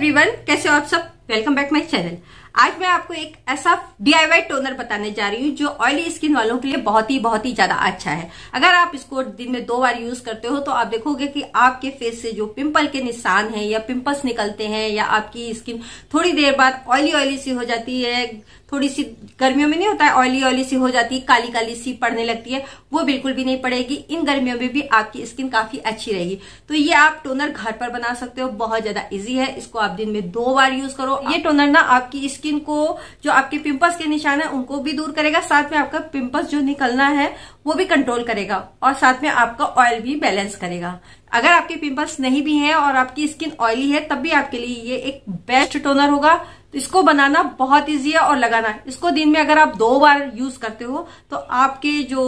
everyone कैसे हो आप सब वेलकम बैक माय चैनल आज मैं आपको एक ऐसा डीआईवाई टोनर बताने जा रही हूँ जो ऑयली स्किन वालों के लिए बहुत ही बहुत ही ज्यादा अच्छा है अगर आप इसको दिन में दो बार यूज करते हो तो आप देखोगे कि आपके फेस से जो पिंपल के निशान है या पिंपल्स निकलते हैं या आपकी स्किन थोड़ी देर बाद ऑयली ऑयली सी हो जाती है थोड़ी सी गर्मियों में नहीं होता है ऑयली ऑयली सी हो जाती है काली काली सी पड़ने लगती है वो बिल्कुल भी नहीं पड़ेगी इन गर्मियों में भी आपकी स्किन काफी अच्छी रहेगी तो ये आप टोनर घर पर बना सकते हो बहुत ज्यादा इजी है इसको आप दिन में दो बार यूज करो ये टोनर ना आपकी स्किन को जो आपके पिंपल्स के निशान है उनको भी दूर करेगा साथ में आपका पिंपल्स जो निकलना है वो भी कंट्रोल करेगा और साथ में आपका ऑयल भी बैलेंस करेगा अगर आपके पिंपल्स नहीं भी हैं और आपकी स्किन ऑयली है तब भी आपके लिए ये एक बेस्ट टोनर होगा तो इसको बनाना बहुत इजी है और लगाना इसको दिन में अगर आप दो बार यूज करते हो तो आपके जो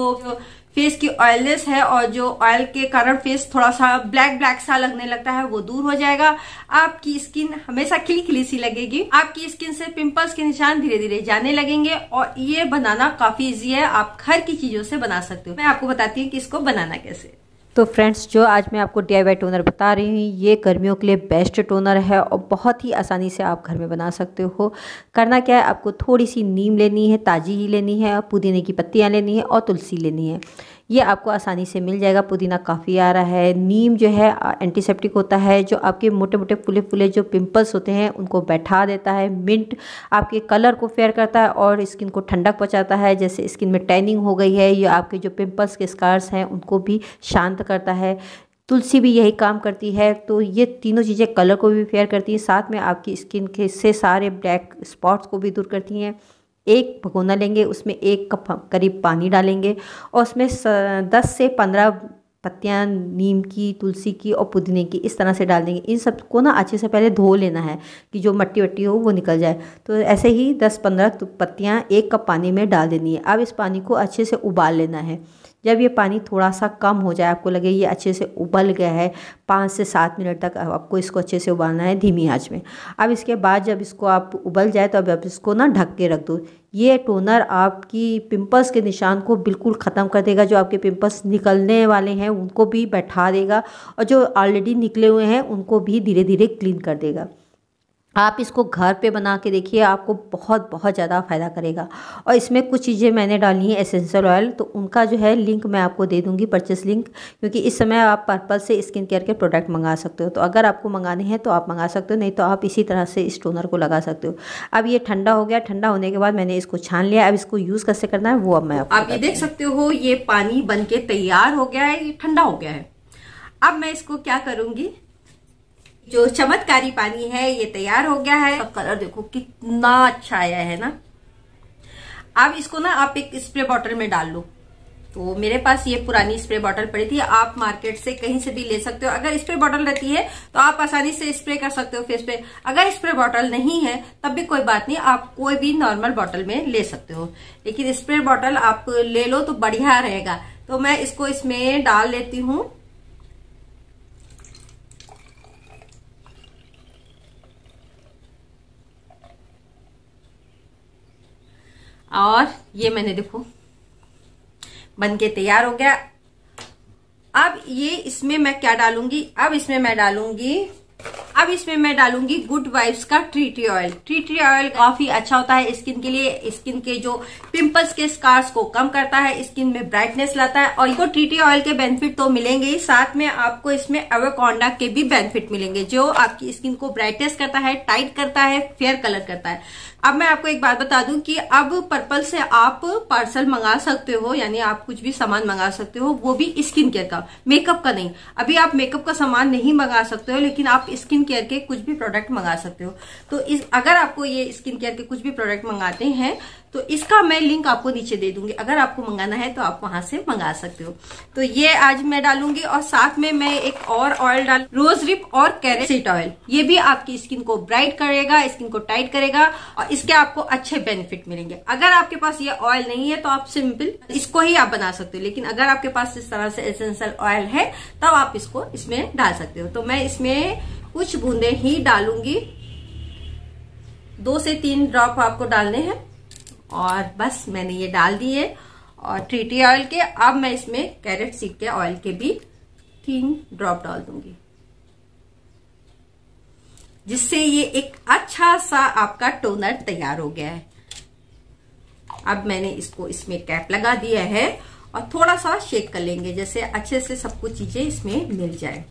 फेस की ऑयलनेस है और जो ऑयल के कारण फेस थोड़ा सा ब्लैक ब्लैक सा लगने लगता है वो दूर हो जाएगा आपकी स्किन हमेशा खिली खिली सी लगेगी आपकी स्किन से पिंपल्स के निशान धीरे धीरे जाने लगेंगे और ये बनाना काफी इजी है आप घर की चीजों से बना सकते हो मैं आपको बताती हूँ कि इसको बनाना कैसे तो फ्रेंड्स जो आज मैं आपको डी आई टोनर बता रही हूँ ये गर्मियों के लिए बेस्ट टोनर है और बहुत ही आसानी से आप घर में बना सकते हो करना क्या है आपको थोड़ी सी नीम लेनी है ताज़ी ही लेनी है और पुदीने की पत्तियाँ लेनी है और तुलसी लेनी है ये आपको आसानी से मिल जाएगा पुदीना काफ़ी आ रहा है नीम जो है एंटीसेप्टिक होता है जो आपके मोटे मोटे फुले फुले जो पिंपल्स होते हैं उनको बैठा देता है मिंट आपके कलर को फेयर करता है और स्किन को ठंडक पहुँचाता है जैसे स्किन में टैनिंग हो गई है या आपके जो पिम्पल्स के स्कार्स हैं उनको भी शांत करता है तुलसी भी यही काम करती है तो ये तीनों चीज़ें कलर को भी फेयर करती हैं साथ में आपकी स्किन के से सारे ब्लैक स्पॉट्स को भी दूर करती हैं एक भगोना लेंगे उसमें एक कप करीब पानी डालेंगे और उसमें दस से पंद्रह पत्तियाँ नीम की तुलसी की और पुदीने की इस तरह से डाल देंगे इन सब को ना अच्छे से पहले धो लेना है कि जो मट्टी वट्टी हो वो निकल जाए तो ऐसे ही दस पंद्रह पत्तियाँ एक कप पानी में डाल देनी है अब इस पानी को अच्छे से उबाल लेना है जब ये पानी थोड़ा सा कम हो जाए आपको लगे ये अच्छे से उबल गया है पाँच से सात मिनट तक आपको इसको अच्छे से उबालना है धीमी आँच में अब इसके बाद जब इसको आप उबल जाए तो अब आप इसको ना ढक के रख दो ये टोनर आपकी पिंपल्स के निशान को बिल्कुल ख़त्म कर देगा जो आपके पिंपल्स निकलने वाले हैं उनको भी बैठा देगा और जो ऑलरेडी निकले हुए हैं उनको भी धीरे धीरे क्लीन कर देगा आप इसको घर पे बना के देखिए आपको बहुत बहुत ज़्यादा फ़ायदा करेगा और इसमें कुछ चीज़ें मैंने डाली हैं एसेंशियल ऑयल तो उनका जो है लिंक मैं आपको दे दूँगी परचेस लिंक क्योंकि इस समय आप पर्पल से स्किन केयर के प्रोडक्ट मंगा सकते हो तो अगर आपको मंगाने हैं तो आप मंगा सकते हो नहीं तो आप इसी तरह से इस टोनर को लगा सकते हो अब ये ठंडा हो गया ठंडा होने के बाद मैंने इसको छान लिया अब इसको यूज़ कैसे करना है वो अब मैं आप ये देख सकते हो ये पानी बन के तैयार हो गया है ये ठंडा हो गया है अब मैं इसको क्या करूँगी जो चमत्कारी पानी है ये तैयार हो गया है तो कलर देखो कितना अच्छा आया है ना अब इसको ना आप एक स्प्रे बॉटल में डाल लो तो मेरे पास ये पुरानी स्प्रे बॉटल पड़ी थी आप मार्केट से कहीं से भी ले सकते हो अगर स्प्रे बॉटल रहती है तो आप आसानी से स्प्रे कर सकते हो फेस पे अगर स्प्रे बॉटल नहीं है तब भी कोई बात नहीं आप कोई भी नॉर्मल बॉटल में ले सकते हो लेकिन स्प्रे बॉटल आप ले लो तो बढ़िया रहेगा तो मैं इसको इसमें डाल लेती हूँ और ये मैंने देखो बनके तैयार हो गया अब ये इसमें मैं क्या डालूंगी अब इसमें मैं डालूंगी अब इसमें मैं डालूंगी गुड वाइब्स का tree tree oil tree tree oil काफी अच्छा होता है स्किन के लिए स्किन के जो पिंपल्स के स्कार्स को कम करता है स्किन में ब्राइटनेस लाता है और इसको ट्री ट्री ऑयल के बेनिफिट तो मिलेंगे ही साथ में आपको इसमें एवोकोंडा के भी बेनिफिट मिलेंगे जो आपकी स्किन को ब्राइटनेस करता है टाइट करता है फेयर कलर करता है अब मैं आपको एक बात बता दूं कि अब पर्पल से आप पार्सल मंगा सकते हो यानी आप कुछ भी सामान मंगा सकते हो वो भी स्किन केयर का मेकअप का नहीं अभी आप मेकअप का सामान नहीं मंगा सकते हो लेकिन आप स्किन केयर के कुछ भी प्रोडक्ट मंगा सकते हो तो इस अगर आपको ये स्किन केयर के कुछ भी प्रोडक्ट मंगाते हैं तो इसका मैं लिंक आपको नीचे दे दूंगी अगर आपको मंगाना है तो आप वहां से मंगा सकते हो तो ये आज मैं डालूंगी और साथ में मैं एक और ऑयल डाल रोज रिप और कैरेसिट ऑयल ये भी आपकी स्किन को ब्राइट करेगा स्किन को टाइट करेगा और इसके आपको अच्छे बेनिफिट मिलेंगे अगर आपके पास ये ऑयल नहीं है तो आप सिंपल इसको ही आप बना सकते हो लेकिन अगर आपके पास इस तरह से एसेंशियल ऑयल है तब तो आप इसको इसमें डाल सकते हो तो मैं इसमें कुछ बूंदे ही डालूंगी दो से तीन ड्रॉप आपको डालने हैं और बस मैंने ये डाल दिए और ट्रीटी ऑयल के अब मैं इसमें कैरेट सीख के ऑयल के भी तीन ड्रॉप डाल दूंगी जिससे ये एक अच्छा सा आपका टोनर तैयार हो गया है अब मैंने इसको इसमें कैप लगा दिया है और थोड़ा सा शेक कर लेंगे जैसे अच्छे से सब कुछ चीजें इसमें मिल जाए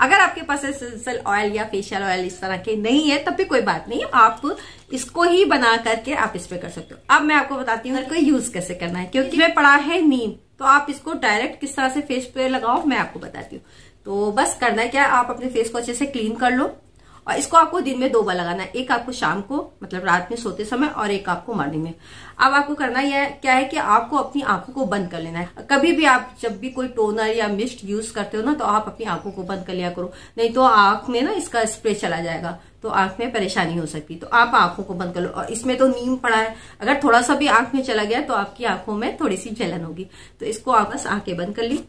अगर आपके पास एसेंशियल ऑयल या फेशियल ऑयल इस तरह के नहीं है तब भी कोई बात नहीं आप इसको ही बना करके आप स्प्रे कर सकते हो अब मैं आपको बताती हूँ इसको यूज कैसे करना है क्योंकि मैं पड़ा है नीम तो आप इसको डायरेक्ट किस तरह से फेस पे लगाओ मैं आपको बताती हूँ तो बस करना है क्या आप अपने फेस को अच्छे से क्लीन कर लो और इसको आपको दिन में दो बार लगाना है एक आपको शाम को मतलब रात में सोते समय और एक आपको मॉर्निंग में अब आपको करना यह क्या है कि आपको अपनी आंखों को बंद कर लेना है कभी भी आप जब भी कोई टोनर या मिस्ट यूज करते हो ना तो आप अपनी आंखों को बंद कर लिया करो नहीं तो आंख में ना इसका स्प्रे चला जाएगा तो आंख में परेशानी हो सकती तो आप आंखों को बंद कर लो और इसमें तो नीम पड़ा है अगर थोड़ा सा भी आंख में चला गया तो आपकी आंखों में थोड़ी सी जलन होगी तो इसको आप बस आंखें बंद कर ली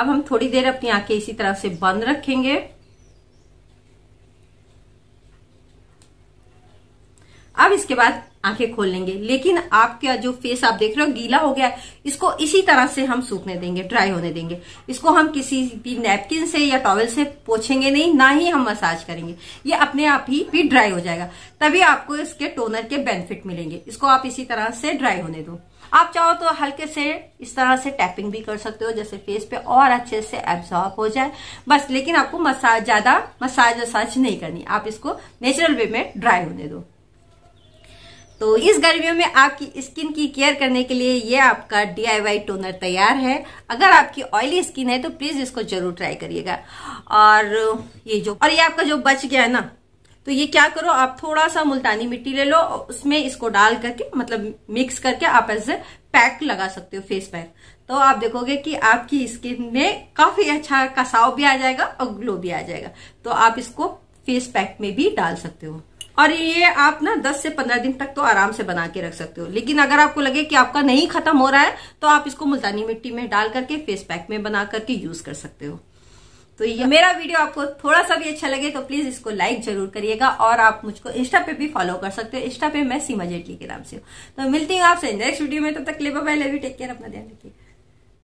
अब हम थोड़ी देर अपनी आंखें इसी तरह से बंद रखेंगे अब इसके बाद आंखें खोल लेंगे लेकिन आपका जो फेस आप देख रहे हो गीला हो गया है इसको इसी तरह से हम सूखने देंगे ड्राई होने देंगे इसको हम किसी भी नैपकिन से या टॉवल से पोछेंगे नहीं ना ही हम मसाज करेंगे ये अपने आप ही भी ड्राई हो जाएगा तभी आपको इसके टोनर के बेनिफिट मिलेंगे इसको आप इसी तरह से ड्राई होने दो आप चाहो तो हल्के से इस तरह से टैपिंग भी कर सकते हो जैसे फेस पे और अच्छे से एब्जॉर्ब हो जाए बस लेकिन आपको मसाज ज्यादा मसाज वसाज नहीं करनी आप इसको नेचुरल वे में ड्राई होने दो तो इस गर्मियों में आपकी स्किन की केयर करने के लिए ये आपका डी टोनर तैयार है अगर आपकी ऑयली स्किन है तो प्लीज इसको जरूर ट्राई करिएगा और ये जो और ये आपका जो बच गया है ना तो ये क्या करो आप थोड़ा सा मुल्तानी मिट्टी ले लो उसमें इसको डाल करके मतलब मिक्स करके आप एज ए पैक लगा सकते हो फेस पैक तो आप देखोगे कि आपकी स्किन में काफी अच्छा कसाव भी आ जाएगा और ग्लो भी आ जाएगा तो आप इसको फेस पैक में भी डाल सकते हो और ये आप ना 10 से 15 दिन तक तो आराम से बना के रख सकते हो लेकिन अगर आपको लगे कि आपका नहीं खत्म हो रहा है तो आप इसको मुल्तानी मिट्टी में डाल करके फेस पैक में बना करके यूज कर सकते हो तो ये मेरा वीडियो आपको थोड़ा सा भी अच्छा लगे तो प्लीज इसको लाइक जरूर करिएगा और आप मुझको इंस्टा पे भी फॉलो कर सकते हो इंस्टा पे मैं सीमा जेटली के नाम से हूँ तो मिलती हूँ आपसे नेक्स्ट वीडियो में तब तक ले बाय टेक केयर अपना ध्यान रखिए